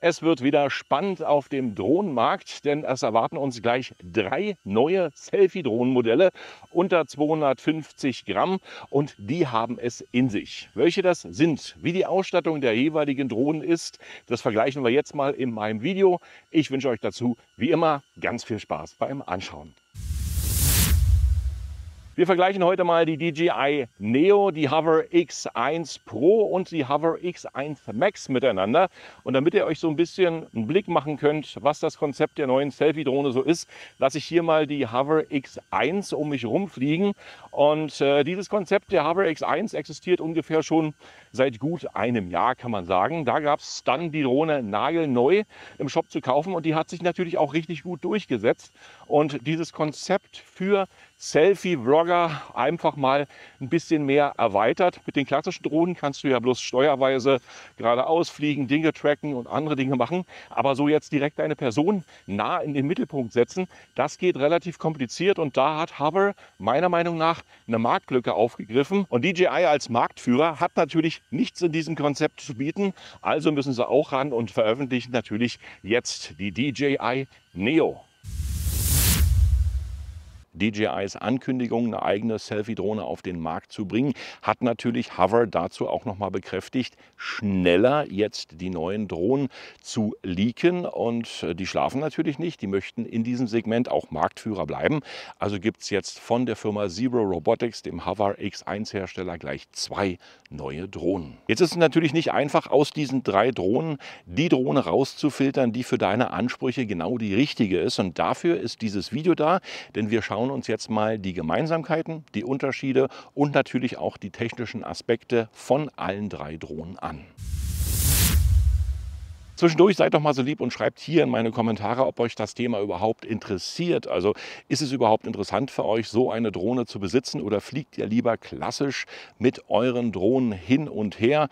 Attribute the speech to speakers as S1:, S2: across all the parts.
S1: Es wird wieder spannend auf dem Drohnenmarkt, denn es erwarten uns gleich drei neue Selfie-Drohnenmodelle unter 250 Gramm und die haben es in sich. Welche das sind, wie die Ausstattung der jeweiligen Drohnen ist, das vergleichen wir jetzt mal in meinem Video. Ich wünsche euch dazu wie immer ganz viel Spaß beim Anschauen. Wir vergleichen heute mal die DJI Neo, die Hover X1 Pro und die Hover X1 Max miteinander. Und damit ihr euch so ein bisschen einen Blick machen könnt, was das Konzept der neuen Selfie-Drohne so ist, lasse ich hier mal die Hover X1 um mich rumfliegen. Und äh, dieses Konzept der Hover X1 existiert ungefähr schon seit gut einem Jahr, kann man sagen. Da gab es dann die Drohne nagelneu im Shop zu kaufen und die hat sich natürlich auch richtig gut durchgesetzt. Und dieses Konzept für Selfie-Vlogger einfach mal ein bisschen mehr erweitert. Mit den klassischen Drohnen kannst du ja bloß steuerweise geradeaus fliegen, Dinge tracken und andere Dinge machen. Aber so jetzt direkt eine Person nah in den Mittelpunkt setzen, das geht relativ kompliziert und da hat Hover meiner Meinung nach eine Marktlücke aufgegriffen. Und DJI als Marktführer hat natürlich nichts in diesem Konzept zu bieten, also müssen sie auch ran und veröffentlichen natürlich jetzt die DJI Neo. DJIs Ankündigung, eine eigene Selfie-Drohne auf den Markt zu bringen, hat natürlich Hover dazu auch nochmal bekräftigt, schneller jetzt die neuen Drohnen zu leaken. Und äh, die schlafen natürlich nicht, die möchten in diesem Segment auch Marktführer bleiben. Also gibt es jetzt von der Firma Zero Robotics, dem Hover X1-Hersteller, gleich zwei neue Drohnen. Jetzt ist es natürlich nicht einfach, aus diesen drei Drohnen die Drohne rauszufiltern, die für deine Ansprüche genau die richtige ist. Und dafür ist dieses Video da, denn wir schauen schauen uns jetzt mal die Gemeinsamkeiten, die Unterschiede und natürlich auch die technischen Aspekte von allen drei Drohnen an. Zwischendurch seid doch mal so lieb und schreibt hier in meine Kommentare, ob euch das Thema überhaupt interessiert. Also ist es überhaupt interessant für euch, so eine Drohne zu besitzen oder fliegt ihr lieber klassisch mit euren Drohnen hin und her?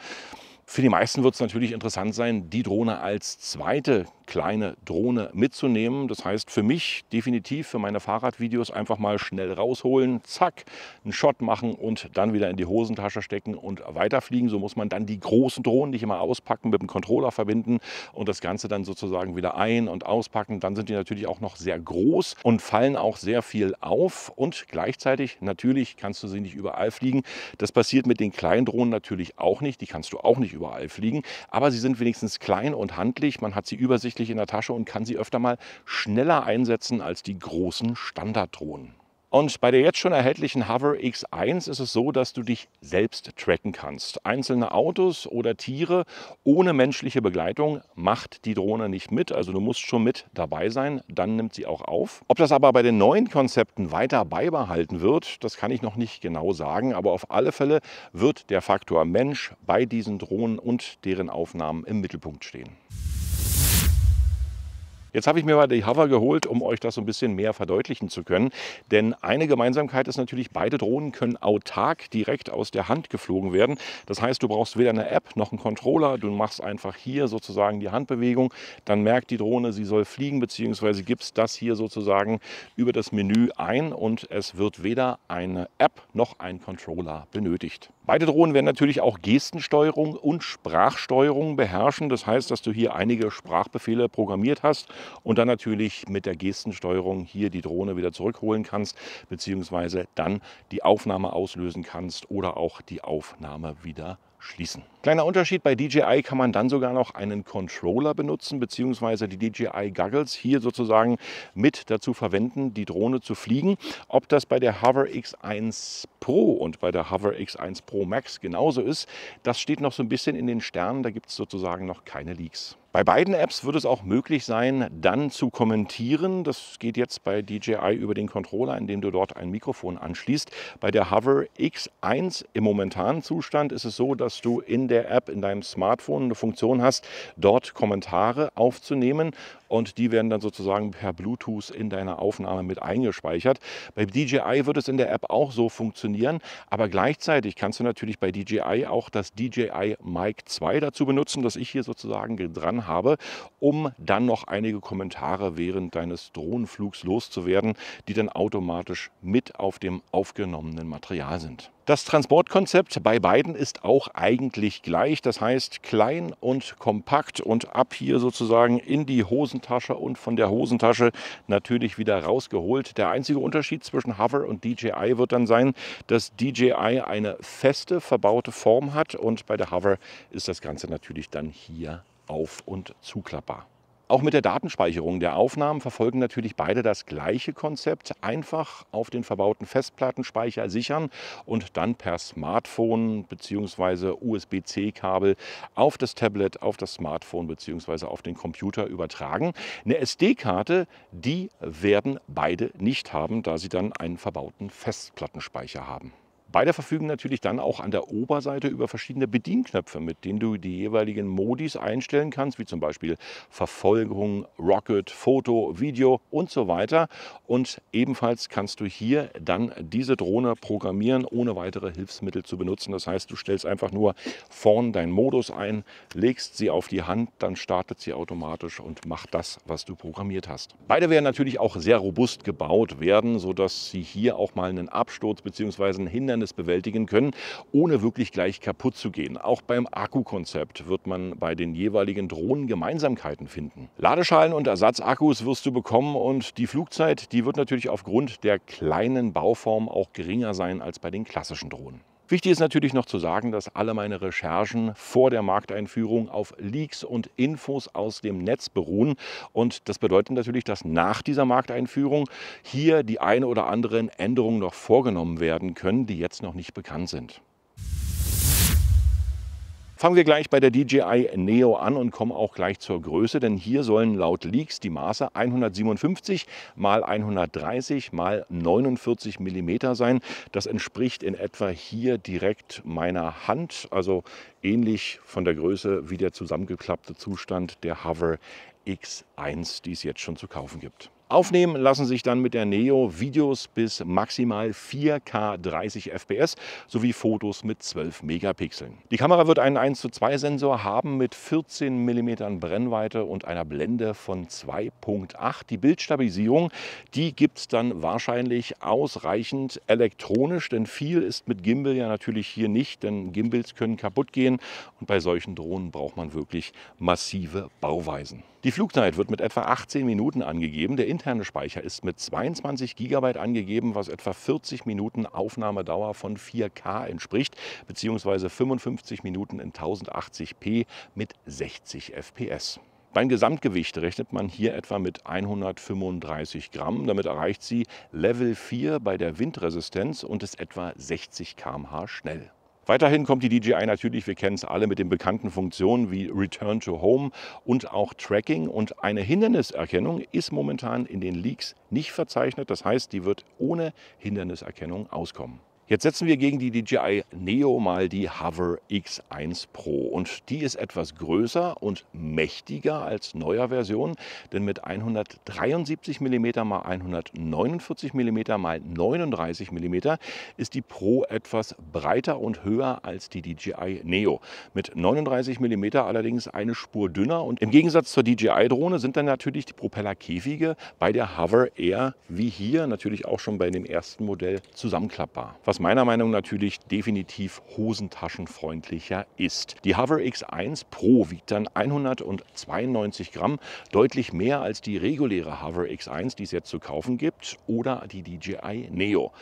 S1: Für die meisten wird es natürlich interessant sein, die Drohne als zweite kleine Drohne mitzunehmen. Das heißt für mich definitiv für meine Fahrradvideos einfach mal schnell rausholen, zack, einen Shot machen und dann wieder in die Hosentasche stecken und weiterfliegen. So muss man dann die großen Drohnen, nicht immer auspacken, mit dem Controller verbinden und das Ganze dann sozusagen wieder ein- und auspacken. Dann sind die natürlich auch noch sehr groß und fallen auch sehr viel auf und gleichzeitig natürlich kannst du sie nicht überall fliegen. Das passiert mit den kleinen Drohnen natürlich auch nicht. Die kannst du auch nicht überall fliegen, aber sie sind wenigstens klein und handlich. Man hat sie übersichtlich in der Tasche und kann sie öfter mal schneller einsetzen als die großen Standarddrohnen. Und bei der jetzt schon erhältlichen Hover X1 ist es so, dass du dich selbst tracken kannst. Einzelne Autos oder Tiere ohne menschliche Begleitung macht die Drohne nicht mit. Also du musst schon mit dabei sein, dann nimmt sie auch auf. Ob das aber bei den neuen Konzepten weiter beibehalten wird, das kann ich noch nicht genau sagen. Aber auf alle Fälle wird der Faktor Mensch bei diesen Drohnen und deren Aufnahmen im Mittelpunkt stehen. Jetzt habe ich mir mal die Hover geholt, um euch das so ein bisschen mehr verdeutlichen zu können. Denn eine Gemeinsamkeit ist natürlich, beide Drohnen können autark direkt aus der Hand geflogen werden. Das heißt, du brauchst weder eine App noch einen Controller. Du machst einfach hier sozusagen die Handbewegung. Dann merkt die Drohne, sie soll fliegen, beziehungsweise gibst das hier sozusagen über das Menü ein und es wird weder eine App noch ein Controller benötigt. Beide Drohnen werden natürlich auch Gestensteuerung und Sprachsteuerung beherrschen. Das heißt, dass du hier einige Sprachbefehle programmiert hast und dann natürlich mit der Gestensteuerung hier die Drohne wieder zurückholen kannst, beziehungsweise dann die Aufnahme auslösen kannst oder auch die Aufnahme wieder schließen. Kleiner Unterschied, bei DJI kann man dann sogar noch einen Controller benutzen, beziehungsweise die DJI Goggles hier sozusagen mit dazu verwenden, die Drohne zu fliegen. Ob das bei der Hover X1 Pro und bei der Hover X1 Pro Max genauso ist, das steht noch so ein bisschen in den Sternen, da gibt es sozusagen noch keine Leaks. Bei beiden Apps wird es auch möglich sein, dann zu kommentieren. Das geht jetzt bei DJI über den Controller, indem du dort ein Mikrofon anschließt. Bei der Hover X1 im momentanen Zustand ist es so, dass du in der App in deinem Smartphone eine Funktion hast, dort Kommentare aufzunehmen und die werden dann sozusagen per Bluetooth in deiner Aufnahme mit eingespeichert. Bei DJI wird es in der App auch so funktionieren, aber gleichzeitig kannst du natürlich bei DJI auch das DJI Mic 2 dazu benutzen, das ich hier sozusagen dran habe, um dann noch einige Kommentare während deines Drohnenflugs loszuwerden, die dann automatisch mit auf dem aufgenommenen Material sind. Das Transportkonzept bei beiden ist auch eigentlich gleich, das heißt klein und kompakt und ab hier sozusagen in die Hosentasche und von der Hosentasche natürlich wieder rausgeholt. Der einzige Unterschied zwischen Hover und DJI wird dann sein, dass DJI eine feste verbaute Form hat und bei der Hover ist das Ganze natürlich dann hier auf- und zuklappbar. Auch mit der Datenspeicherung der Aufnahmen verfolgen natürlich beide das gleiche Konzept. Einfach auf den verbauten Festplattenspeicher sichern und dann per Smartphone bzw. USB-C-Kabel auf das Tablet, auf das Smartphone bzw. auf den Computer übertragen. Eine SD-Karte, die werden beide nicht haben, da sie dann einen verbauten Festplattenspeicher haben. Beide verfügen natürlich dann auch an der Oberseite über verschiedene Bedienknöpfe, mit denen du die jeweiligen Modis einstellen kannst, wie zum Beispiel Verfolgung, Rocket, Foto, Video und so weiter. Und ebenfalls kannst du hier dann diese Drohne programmieren, ohne weitere Hilfsmittel zu benutzen. Das heißt, du stellst einfach nur vorn deinen Modus ein, legst sie auf die Hand, dann startet sie automatisch und macht das, was du programmiert hast. Beide werden natürlich auch sehr robust gebaut werden, sodass sie hier auch mal einen Absturz bzw. ein Hindernis es bewältigen können, ohne wirklich gleich kaputt zu gehen. Auch beim Akkukonzept wird man bei den jeweiligen Drohnen Gemeinsamkeiten finden. Ladeschalen und Ersatzakkus wirst du bekommen und die Flugzeit, die wird natürlich aufgrund der kleinen Bauform auch geringer sein als bei den klassischen Drohnen. Wichtig ist natürlich noch zu sagen, dass alle meine Recherchen vor der Markteinführung auf Leaks und Infos aus dem Netz beruhen. Und das bedeutet natürlich, dass nach dieser Markteinführung hier die eine oder anderen Änderungen noch vorgenommen werden können, die jetzt noch nicht bekannt sind. Fangen wir gleich bei der DJI Neo an und kommen auch gleich zur Größe, denn hier sollen laut Leaks die Maße 157 x 130 x 49 mm sein. Das entspricht in etwa hier direkt meiner Hand, also ähnlich von der Größe wie der zusammengeklappte Zustand der Hover X1, die es jetzt schon zu kaufen gibt. Aufnehmen lassen sich dann mit der Neo Videos bis maximal 4K 30 FPS sowie Fotos mit 12 Megapixeln. Die Kamera wird einen 1 zu 2 Sensor haben mit 14 mm Brennweite und einer Blende von 2.8. Die Bildstabilisierung, die gibt es dann wahrscheinlich ausreichend elektronisch, denn viel ist mit Gimbal ja natürlich hier nicht, denn Gimbals können kaputt gehen und bei solchen Drohnen braucht man wirklich massive Bauweisen. Die Flugzeit wird mit etwa 18 Minuten angegeben. Der interne Speicher ist mit 22 GB angegeben, was etwa 40 Minuten Aufnahmedauer von 4K entspricht, beziehungsweise 55 Minuten in 1080p mit 60 FPS. Beim Gesamtgewicht rechnet man hier etwa mit 135 Gramm. Damit erreicht sie Level 4 bei der Windresistenz und ist etwa 60 km/h schnell. Weiterhin kommt die DJI natürlich, wir kennen es alle, mit den bekannten Funktionen wie Return to Home und auch Tracking. Und eine Hinderniserkennung ist momentan in den Leaks nicht verzeichnet. Das heißt, die wird ohne Hinderniserkennung auskommen. Jetzt setzen wir gegen die DJI Neo mal die Hover X1 Pro und die ist etwas größer und mächtiger als neuer Version, denn mit 173 mm x 149 mm x 39 mm ist die Pro etwas breiter und höher als die DJI Neo. Mit 39 mm allerdings eine Spur dünner und im Gegensatz zur DJI Drohne sind dann natürlich die Propellerkäfige bei der Hover eher wie hier natürlich auch schon bei dem ersten Modell zusammenklappbar. Was was meiner Meinung nach natürlich definitiv hosentaschenfreundlicher ist. Die Hover X1 Pro wiegt dann 192 Gramm, deutlich mehr als die reguläre Hover X1, die es jetzt zu kaufen gibt, oder die DJI Neo.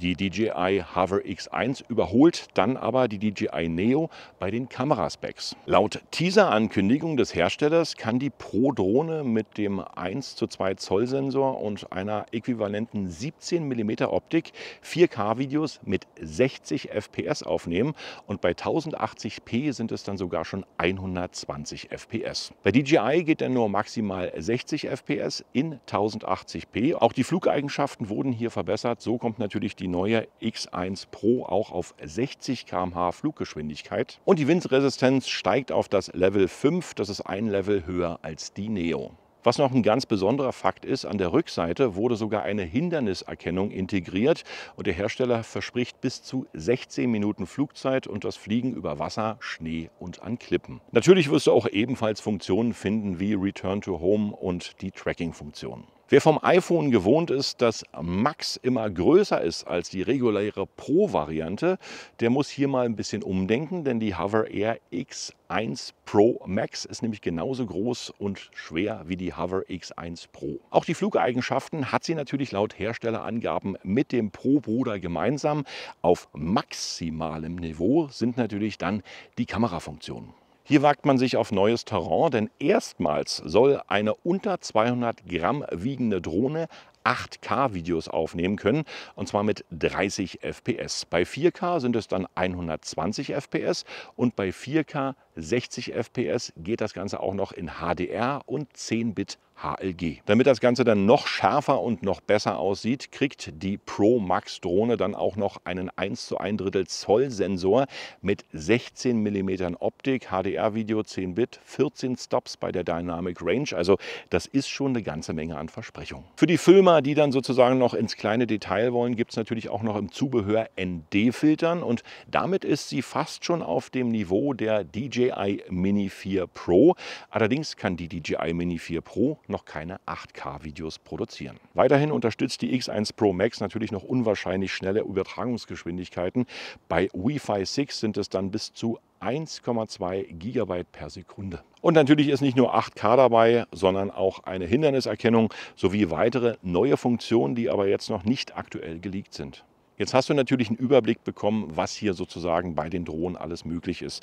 S1: Die DJI Hover X1 überholt dann aber die DJI Neo bei den Kameraspecs. Laut Teaser-Ankündigung des Herstellers kann die Pro-Drohne mit dem 1 zu 2 Zoll Sensor und einer äquivalenten 17 mm Optik 4K-Videos mit 60 FPS aufnehmen und bei 1080p sind es dann sogar schon 120 FPS. Bei DJI geht dann nur maximal 60 FPS in 1080p. Auch die Flugeigenschaften wurden hier verbessert. So kommt natürlich die neue X1 Pro auch auf 60 km/h Fluggeschwindigkeit. Und die Windresistenz steigt auf das Level 5, das ist ein Level höher als die Neo. Was noch ein ganz besonderer Fakt ist, an der Rückseite wurde sogar eine Hinderniserkennung integriert und der Hersteller verspricht bis zu 16 Minuten Flugzeit und das Fliegen über Wasser, Schnee und an Klippen. Natürlich wirst du auch ebenfalls Funktionen finden wie Return to Home und die Tracking-Funktion. Wer vom iPhone gewohnt ist, dass Max immer größer ist als die reguläre Pro-Variante, der muss hier mal ein bisschen umdenken, denn die Hover Air X1 Pro Max ist nämlich genauso groß und schwer wie die Hover X1 Pro. Auch die Flugeigenschaften hat sie natürlich laut Herstellerangaben mit dem Pro-Bruder gemeinsam. Auf maximalem Niveau sind natürlich dann die Kamerafunktionen. Hier wagt man sich auf neues Terrain, denn erstmals soll eine unter 200 Gramm wiegende Drohne 8K-Videos aufnehmen können, und zwar mit 30 FPS. Bei 4K sind es dann 120 FPS und bei 4K 60 FPS geht das Ganze auch noch in HDR und 10-Bit HLG. Damit das Ganze dann noch schärfer und noch besser aussieht, kriegt die Pro Max Drohne dann auch noch einen 1 zu 1 Drittel Zoll Sensor mit 16 mm Optik, HDR-Video 10 Bit, 14 Stops bei der Dynamic Range. Also das ist schon eine ganze Menge an Versprechungen. Für die Filmer, die dann sozusagen noch ins kleine Detail wollen, gibt es natürlich auch noch im Zubehör ND-Filtern und damit ist sie fast schon auf dem Niveau der DJI Mini 4 Pro. Allerdings kann die DJI Mini 4 Pro noch keine 8K-Videos produzieren. Weiterhin unterstützt die X1 Pro Max natürlich noch unwahrscheinlich schnelle Übertragungsgeschwindigkeiten. Bei Wi-Fi 6 sind es dann bis zu 1,2 GB per Sekunde. Und natürlich ist nicht nur 8K dabei, sondern auch eine Hinderniserkennung sowie weitere neue Funktionen, die aber jetzt noch nicht aktuell geleakt sind. Jetzt hast du natürlich einen Überblick bekommen, was hier sozusagen bei den Drohnen alles möglich ist.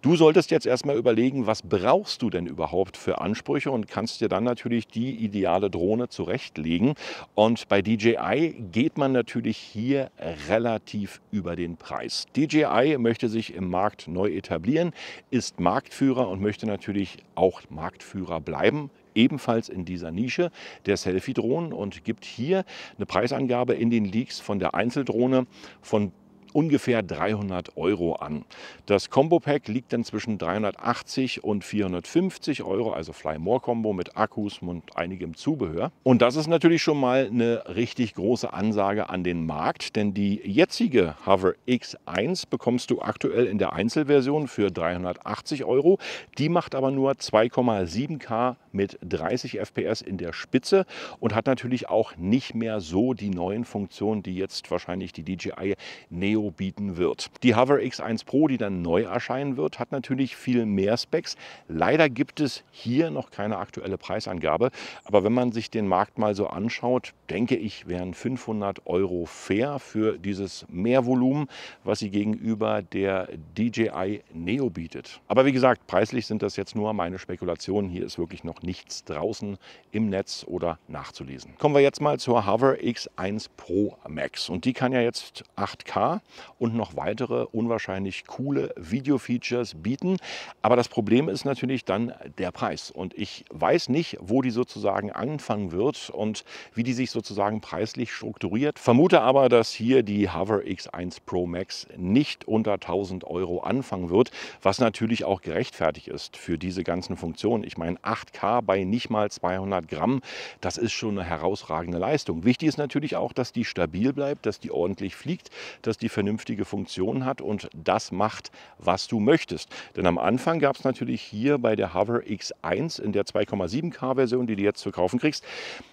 S1: Du solltest jetzt erstmal überlegen, was brauchst du denn überhaupt für Ansprüche und kannst dir dann natürlich die ideale Drohne zurechtlegen. Und bei DJI geht man natürlich hier relativ über den Preis. DJI möchte sich im Markt neu etablieren, ist Marktführer und möchte natürlich auch Marktführer bleiben ebenfalls in dieser Nische der Selfie-Drohnen und gibt hier eine Preisangabe in den Leaks von der Einzeldrohne von ungefähr 300 Euro an. Das Combo Pack liegt dann zwischen 380 und 450 Euro, also Fly More Combo mit Akkus und einigem Zubehör. Und das ist natürlich schon mal eine richtig große Ansage an den Markt, denn die jetzige Hover X1 bekommst du aktuell in der Einzelversion für 380 Euro. Die macht aber nur 2,7K mit 30 FPS in der Spitze und hat natürlich auch nicht mehr so die neuen Funktionen, die jetzt wahrscheinlich die DJI Neo bieten wird. Die Hover X1 Pro, die dann neu erscheinen wird, hat natürlich viel mehr Specs. Leider gibt es hier noch keine aktuelle Preisangabe, aber wenn man sich den Markt mal so anschaut, denke ich, wären 500 Euro fair für dieses Mehrvolumen, was sie gegenüber der DJI Neo bietet. Aber wie gesagt, preislich sind das jetzt nur meine Spekulationen. Hier ist wirklich noch nichts draußen im Netz oder nachzulesen. Kommen wir jetzt mal zur Hover X1 Pro Max und die kann ja jetzt 8K und noch weitere unwahrscheinlich coole Video-Features bieten. Aber das Problem ist natürlich dann der Preis. Und ich weiß nicht, wo die sozusagen anfangen wird und wie die sich sozusagen preislich strukturiert. Vermute aber, dass hier die Hover X1 Pro Max nicht unter 1000 Euro anfangen wird, was natürlich auch gerechtfertigt ist für diese ganzen Funktionen. Ich meine, 8K bei nicht mal 200 Gramm, das ist schon eine herausragende Leistung. Wichtig ist natürlich auch, dass die stabil bleibt, dass die ordentlich fliegt, dass die vernünftige Funktion hat und das macht, was du möchtest. Denn am Anfang gab es natürlich hier bei der Hover X1 in der 2,7K Version, die du jetzt zu kaufen kriegst,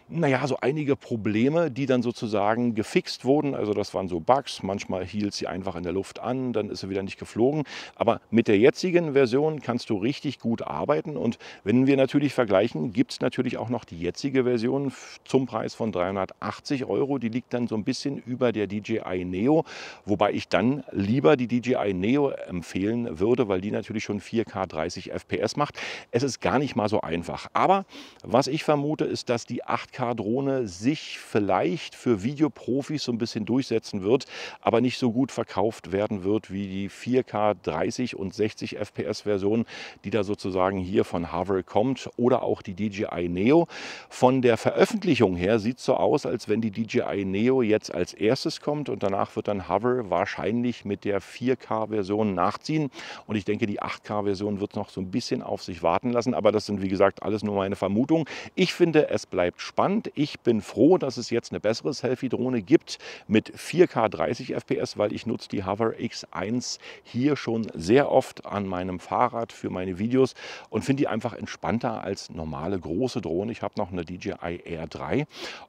S1: naja, so einige Probleme, die dann sozusagen gefixt wurden. Also das waren so Bugs, manchmal hielt sie einfach in der Luft an, dann ist sie wieder nicht geflogen. Aber mit der jetzigen Version kannst du richtig gut arbeiten und wenn wir natürlich vergleichen, gibt es natürlich auch noch die jetzige Version zum Preis von 380 Euro. Die liegt dann so ein bisschen über der DJI Neo, wo Wobei ich dann lieber die DJI Neo empfehlen würde, weil die natürlich schon 4K 30 FPS macht. Es ist gar nicht mal so einfach. Aber was ich vermute, ist, dass die 8K-Drohne sich vielleicht für Videoprofis so ein bisschen durchsetzen wird, aber nicht so gut verkauft werden wird wie die 4K 30 und 60 FPS-Version, die da sozusagen hier von Havel kommt oder auch die DJI Neo. Von der Veröffentlichung her sieht es so aus, als wenn die DJI Neo jetzt als erstes kommt und danach wird dann Havel wahrscheinlich mit der 4K-Version nachziehen. Und ich denke, die 8K-Version wird noch so ein bisschen auf sich warten lassen. Aber das sind, wie gesagt, alles nur meine Vermutungen. Ich finde, es bleibt spannend. Ich bin froh, dass es jetzt eine bessere Selfie-Drohne gibt mit 4K 30 FPS, weil ich nutze die Hover X1 hier schon sehr oft an meinem Fahrrad für meine Videos und finde die einfach entspannter als normale große Drohnen. Ich habe noch eine DJI Air 3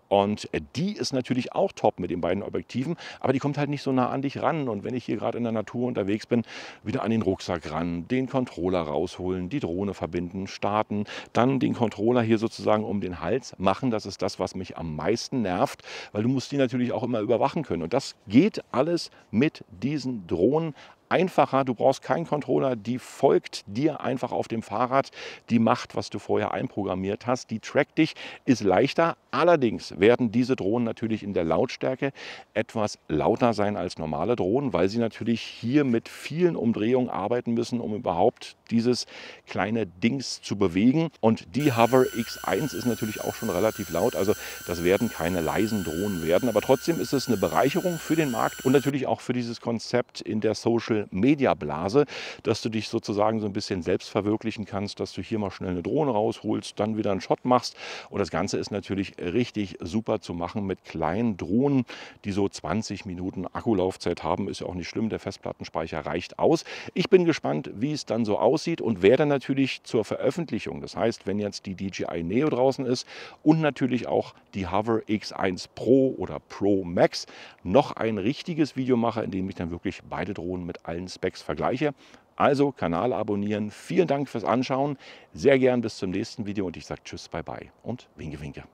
S1: und äh, die ist natürlich auch top mit den beiden Objektiven, aber die kommt halt nicht so nah an dich ran. Und wenn ich hier gerade in der Natur unterwegs bin, wieder an den Rucksack ran, den Controller rausholen, die Drohne verbinden, starten, dann den Controller hier sozusagen um den Hals machen. Das ist das, was mich am meisten nervt, weil du musst die natürlich auch immer überwachen können. Und das geht alles mit diesen Drohnen einfacher, du brauchst keinen Controller, die folgt dir einfach auf dem Fahrrad, die macht, was du vorher einprogrammiert hast, die trackt dich, ist leichter. Allerdings werden diese Drohnen natürlich in der Lautstärke etwas lauter sein als normale Drohnen, weil sie natürlich hier mit vielen Umdrehungen arbeiten müssen, um überhaupt dieses kleine Dings zu bewegen. Und die Hover X1 ist natürlich auch schon relativ laut, also das werden keine leisen Drohnen werden, aber trotzdem ist es eine Bereicherung für den Markt und natürlich auch für dieses Konzept in der Social Social Media Blase, dass du dich sozusagen so ein bisschen selbst verwirklichen kannst, dass du hier mal schnell eine Drohne rausholst, dann wieder einen Shot machst. Und das Ganze ist natürlich richtig super zu machen mit kleinen Drohnen, die so 20 Minuten Akkulaufzeit haben. Ist ja auch nicht schlimm, der Festplattenspeicher reicht aus. Ich bin gespannt, wie es dann so aussieht und werde natürlich zur Veröffentlichung, das heißt, wenn jetzt die DJI Neo draußen ist und natürlich auch die Hover X1 Pro oder Pro Max, noch ein richtiges Video mache, in dem ich dann wirklich beide Drohnen mit allen Specs vergleiche. Also Kanal abonnieren. Vielen Dank fürs Anschauen. Sehr gern bis zum nächsten Video und ich sage Tschüss, bye bye und winke, winke.